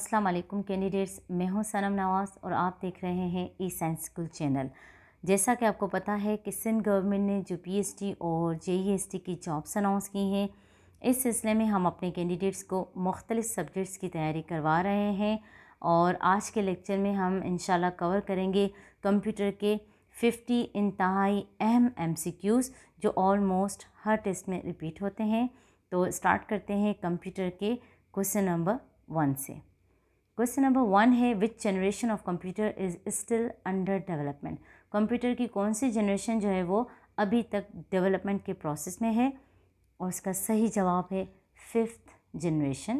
अस्सलाम वालेकुम कैंडिडेट्स मैं हूं सनम नवाज़ और आप देख रहे हैं ई साइंस स्कूल चैनल जैसा कि आपको पता है कि सिंध गवर्नमेंट ने जो पीएचडी और जेईएसटी e की जॉब्स अनाउंस की हैं इस सिलसिले में हम अपने कैंडिडेट्स को मुख्तलिफ़ सब्जेक्ट्स की तैयारी करवा रहे हैं और आज के लेक्चर में हम इन कवर करेंगे कंप्यूटर के फ़िफ्टी इंतहाई अहम एम जो ऑलमोस्ट हर टेस्ट में रिपीट होते हैं तो स्टार्ट करते हैं कंप्यूटर के क्वेश्चन नंबर वन से क्वेश्चन नंबर वन है which generation of computer is still under development computer की कौन सी जनरेशन जो है वो अभी तक डेवलपमेंट के प्रोसेस में है और उसका सही जवाब है fifth generation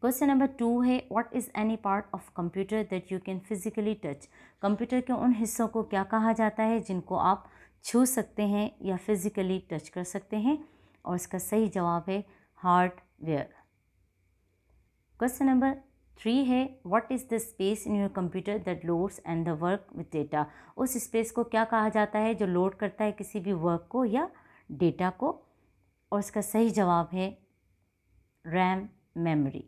question number two है what is any part of computer that you can physically touch computer के उन हिस्सों को क्या कहा जाता है जिनको आप छू सकते हैं या फिज़िकली टच कर सकते हैं और इसका सही जवाब है हार्डवेयर क्वेश्चन नंबर थ्री है what is the space in your computer that loads and the work with data उस स्पेस को क्या कहा जाता है जो लोड करता है किसी भी वर्क को या डेटा को और इसका सही जवाब है RAM memory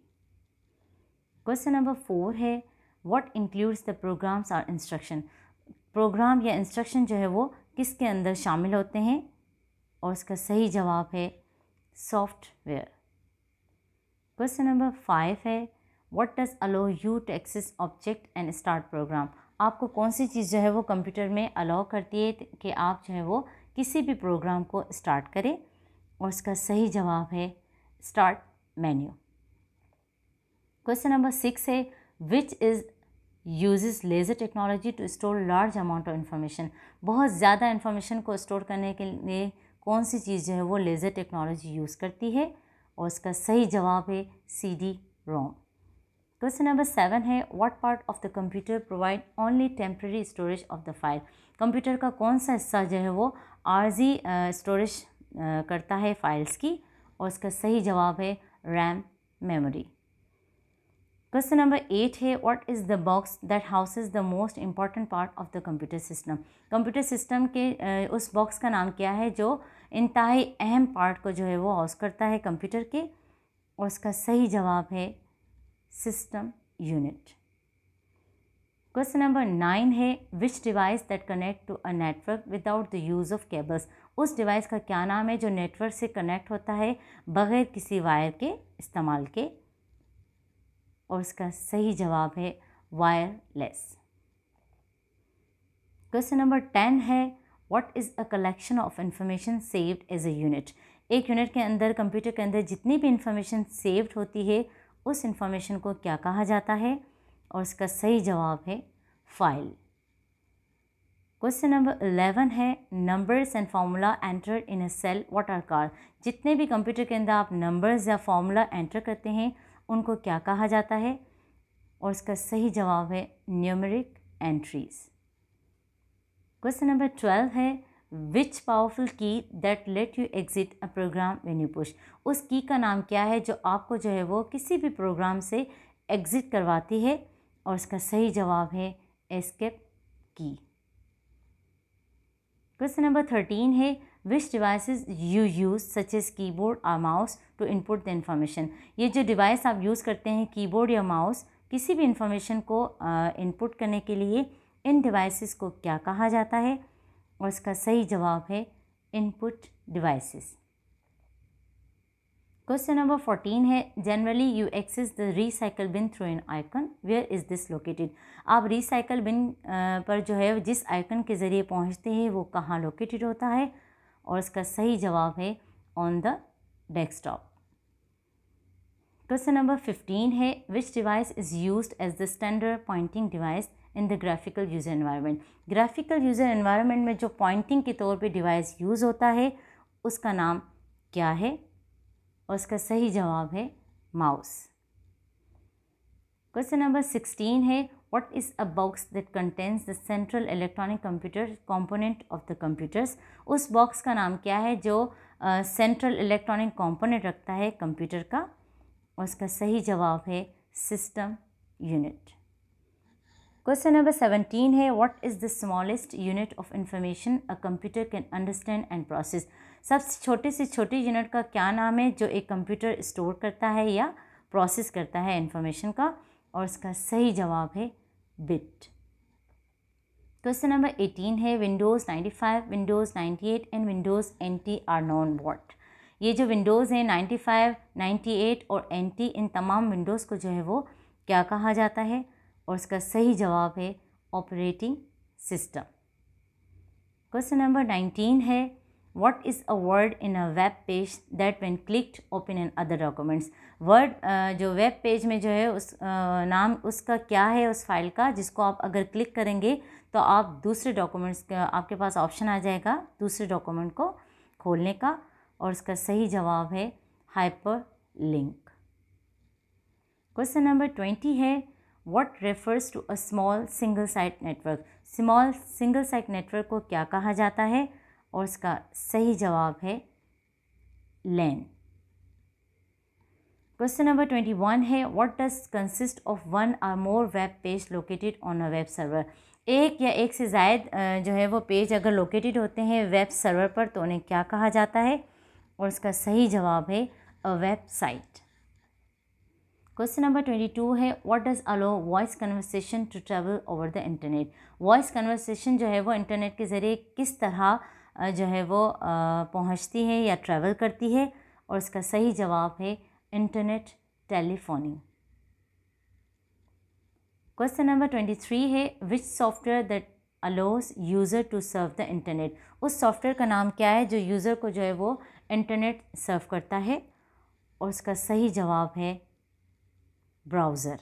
question number four है व्हाट इंक्लूड्स द प्रोग्राम्स और इंस्ट्रक्शन प्रोग्राम या इंस्ट्रक्शन जो है वो किसके अंदर शामिल होते हैं और इसका सही जवाब है सॉफ्टवेयर क्वेश्चन नंबर फाइव है what does allow you to access object and start program आपको कौन सी चीज़ जो है वो कंप्यूटर में अलाउ करती है कि आप जो है वो किसी भी प्रोग्राम को स्टार्ट करें और इसका सही जवाब है start menu question number six है which is uses laser technology to store large amount of information बहुत ज़्यादा इन्फॉर्मेशन को स्टोर करने के लिए कौन सी चीज़ जो है वो लेज़र टेक्नोलॉजी यूज़ करती है और इसका सही जवाब है C D ROM question number seven है what part of the computer provide only temporary storage of the file computer का कौन सा हिस्सा जो है वो आरजी स्टोरेज करता है फाइल्स की और इसका सही जवाब है RAM memory question number eight है what is the box that houses the most important part of the computer system computer system के उस बॉक्स का नाम क्या है जो इंतहाई अहम पार्ट को जो है वो हाउस करता है कंप्यूटर के और उसका सही जवाब है system unit question number nine है which device that connect to a network without the use of cables उस डिवाइस का क्या नाम है जो नेटवर्क से कनेक्ट होता है बगैर किसी वायर के इस्तेमाल के और इसका सही जवाब है वायरलेस क्वेश्चन नंबर टेन है what is a collection of information saved as a unit एक यूनिट के अंदर कंप्यूटर के अंदर जितनी भी इन्फॉर्मेशन सेव्ड होती है उस इन्फॉर्मेशन को क्या कहा जाता है और इसका सही जवाब है फाइल क्वेश्चन नंबर अलेवन है numbers and formula enter in a cell what are call जितने भी कंप्यूटर के अंदर आप नंबर्स या फार्मूला एंटर करते हैं उनको क्या कहा जाता है और इसका सही जवाब है numeric entries question number twelve है which powerful key that let you exit a program when you push उस की का नाम क्या है जो आपको जो है वो किसी भी प्रोग्राम से एग्ज़िट करवाती है और इसका सही जवाब है एस्केप की क्वेश्चन नंबर थर्टीन है which devices you use such की कीबोर्ड और mouse to input the information ये जो डिवाइस आप यूज़ करते हैं कीबोर्ड या माउस किसी भी इंफॉर्मेशन को इनपुट करने के लिए इन डिवाइसेस को क्या कहा जाता है और इसका सही जवाब है input devices question number fourteen है generally you access the recycle bin through an icon where is this located आप रिसाइकल बिन पर जो है जिस आइकन के ज़रिए पहुंचते हैं वो कहाँ लोकेटेड होता है और इसका सही जवाब है on the desktop question number fifteen है which device is use as the standard pointing device in the graphical user environment graphical user environment में जो पॉइंटिंग के तौर पे डिवाइस यूज़ होता है उसका नाम क्या है और उसका सही जवाब है माउस क्वेश्चन नंबर सिक्सटीन है what is a box that contains the central electronic computer component of the computers उस बॉक्स का नाम क्या है जो सेंट्रल इलेक्ट्रॉनिक कॉम्पोनेंट रखता है कंप्यूटर का और उसका सही जवाब है system unit question number seventeen है what is the smallest unit of information a computer can understand and process सबसे छोटे से छोटे यूनिट का क्या नाम है जो एक कंप्यूटर स्टोर करता है या प्रोसेस करता है इन्फॉर्मेशन का और इसका सही जवाब है बिट क्वेश्चन नंबर एटीन है Windows ninety five Windows ninety eight and Windows N T are known what ये जो विंडोज़ हैं नाइन्टी फाइव नाइन्टी एट और एन टी इन तमाम विंडोज़ को जो है वो क्या कहा जाता है और इसका सही जवाब है operating system question number nineteen है what is a word in a web page that when clicked open in other documents word जो वेब पेज में जो है उस uh, नाम उसका क्या है उस फाइल का जिसको आप अगर क्लिक करेंगे तो आप दूसरे डॉक्यूमेंट्स आपके पास ऑप्शन आ जाएगा दूसरे डॉक्यूमेंट को खोलने का और उसका सही जवाब है hyperlink question number twenty है what refers to a small single site network small single site network को क्या कहा जाता है और इसका सही जवाब है LAN question number twenty one है what does consist of one or more web page located on a web server एक या एक से जायद जो है वो पेज अगर लोकेटेड होते हैं वेब सर्वर पर तो उन्हें क्या कहा जाता है और इसका सही जवाब है a website question number twenty two है what does allow voice conversation to travel over the internet voice conversation जो है वो इंटरनेट के ज़रिए किस तरह जो है वो पहुंचती है या ट्रैवल करती है और इसका सही जवाब है internet telephony question number twenty three है which software that allows user to serve the internet उस सॉफ्टवेयर का नाम क्या है जो यूज़र को जो है वो इंटरनेट सर्व करता है और उसका सही जवाब है browser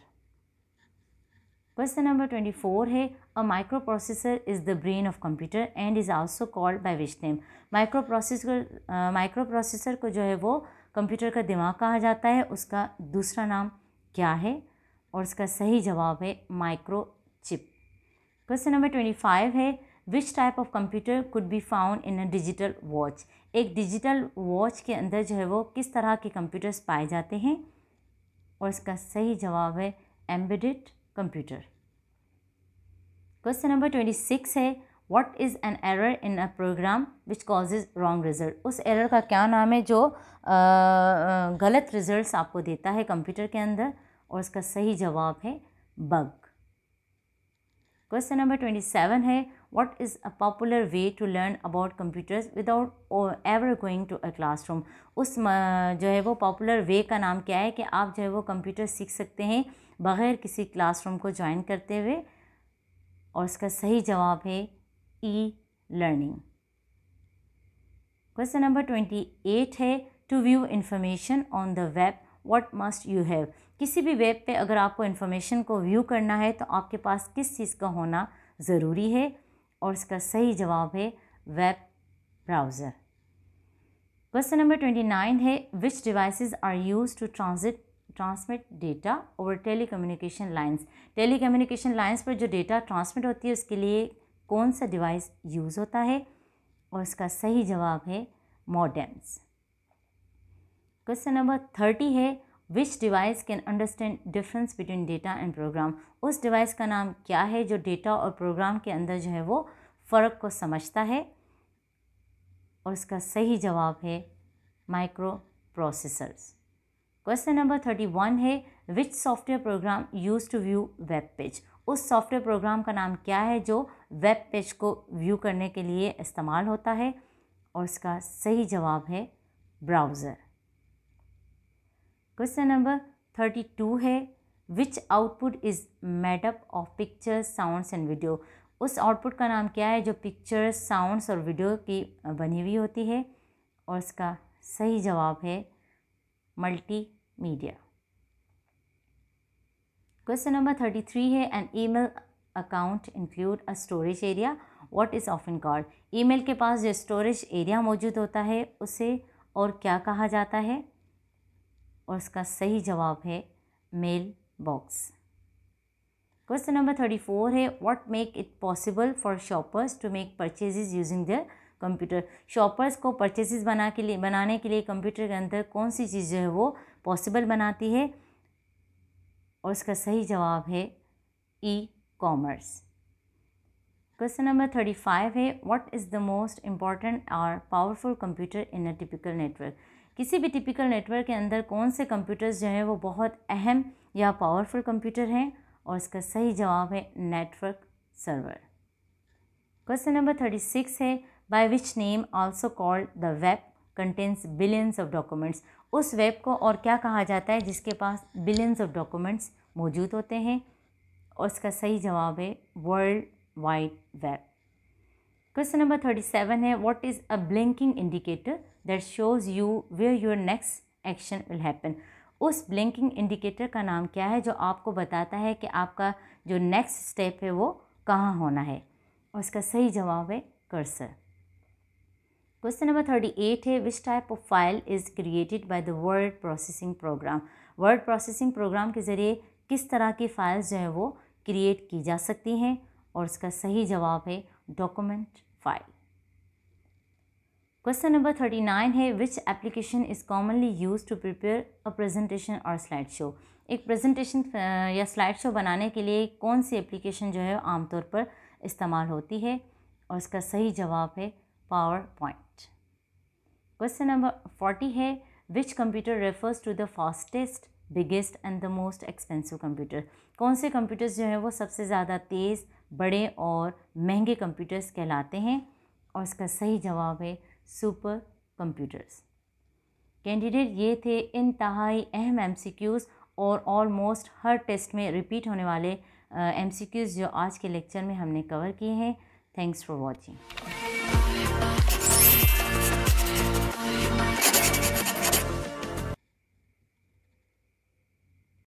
question number twenty four है a microprocessor is the brain of computer and is also called by which name microprocessor microprocessor को जो है वो कंप्यूटर का दिमाग कहा जाता है उसका दूसरा नाम क्या है और इसका सही जवाब है microchip question number twenty five है which type of computer could be found in a digital watch एक डिजिटल वॉच के अंदर जो है वो किस तरह के कंप्यूटर्स पाए जाते हैं और इसका सही जवाब है embedded computer question number twenty six है what is an error in a program which causes wrong result उस एरर का क्या नाम है जो आ, गलत रिजल्ट्स आपको देता है कंप्यूटर के अंदर और उसका सही जवाब है bug question number twenty seven है what is a popular way to learn about computers without oh, ever going to a classroom उस जो है वो popular way का नाम क्या है कि आप जो है वो कंप्यूटर सीख सकते हैं बग़ैर किसी रूम को ज्वाइन करते हुए और इसका सही जवाब है e learning question number twenty eight है to view information on the web what must you have किसी भी वेब पे अगर आपको इन्फॉर्मेशन को व्यू करना है तो आपके पास किस चीज़ का होना ज़रूरी है और इसका सही जवाब है web browser question number twenty nine है which devices are use to transit transmit data over telecommunication lines telecommunication lines पर जो डेटा ट्रांसमिट होती है उसके लिए कौन सा डिवाइस यूज़ होता है और इसका सही जवाब है मॉडेम्स क्वेश्चन नंबर थर्टी है which device can understand difference between data and program उस डिवाइस का नाम क्या है जो डेटा और प्रोग्राम के अंदर जो है वो फ़र्क को समझता है और इसका सही जवाब है microprocessors question number thirty one है which software program use to view web page उस सॉफ्टवेयर प्रोग्राम का नाम क्या है जो वेब पेज को व्यू करने के लिए इस्तेमाल होता है और इसका सही जवाब है browser question number thirty two है which output is made up of pictures sounds and video उस आउटपुट का नाम क्या है जो पिक्चर्स साउंड्स और वीडियो की बनी हुई होती है और इसका सही जवाब है multimedia question number thirty three है an email account include a storage area what is of often e email के पास जो स्टोरेज एरिया मौजूद होता है उसे और क्या कहा जाता है और इसका सही जवाब है mailbox question number thirty four है what make it possible for shoppers to make purchases using the computer shoppers को परचेजेस बना के लिए बनाने के लिए कंप्यूटर के अंदर कौन सी चीज़ जो है वो पॉसिबल बनाती है और इसका सही जवाब है e commerce question number thirty five है what is the most important और powerful computer in a typical network किसी भी टिपिकल नेटवर्क के अंदर कौन से कंप्यूटर्स जो हैं वो बहुत अहम या पावरफुल कंप्यूटर हैं और इसका सही जवाब है network server question number thirty six है by which name also called the web contains billions of documents उस वेब को और क्या कहा जाता है जिसके पास बिलियंस ऑफ डॉक्यूमेंट्स मौजूद होते हैं और इसका सही जवाब है world wide web question number thirty seven है what is a blinking indicator that shows you where your next action will happen उस ब्लिंकिंग इंडिकेटर का नाम क्या है जो आपको बताता है कि आपका जो नेक्स्ट स्टेप है वो कहाँ होना है उसका सही जवाब है cursor question number thirty eight है which type of file is created by the word processing program word processing program के ज़रिए किस तरह की फ़ाइल्स जो है वो क्रिएट की जा सकती हैं और उसका सही जवाब है document file question number thirty nine है which application is commonly use to prepare a presentation और स्लाइड शो एक प्रेजेंटेशन या स्लाइड शो बनाने के लिए कौन सी एप्लीकेशन जो है आमतौर पर इस्तेमाल होती है और इसका सही जवाब है PowerPoint question number forty है which computer refers to the fastest biggest and the most expensive computer कौन से कंप्यूटर्स जो हैं वो सबसे ज़्यादा तेज़ बड़े और महंगे कंप्यूटर्स कहलाते हैं और इसका सही जवाब है सुपर कंप्यूटर्स कैंडिडेट ये थे इनतहाई अहम एम और ऑलमोस्ट हर टेस्ट में रिपीट होने वाले एम uh, जो आज के लेक्चर में हमने कवर किए हैं थैंक्स फॉर वॉचिंग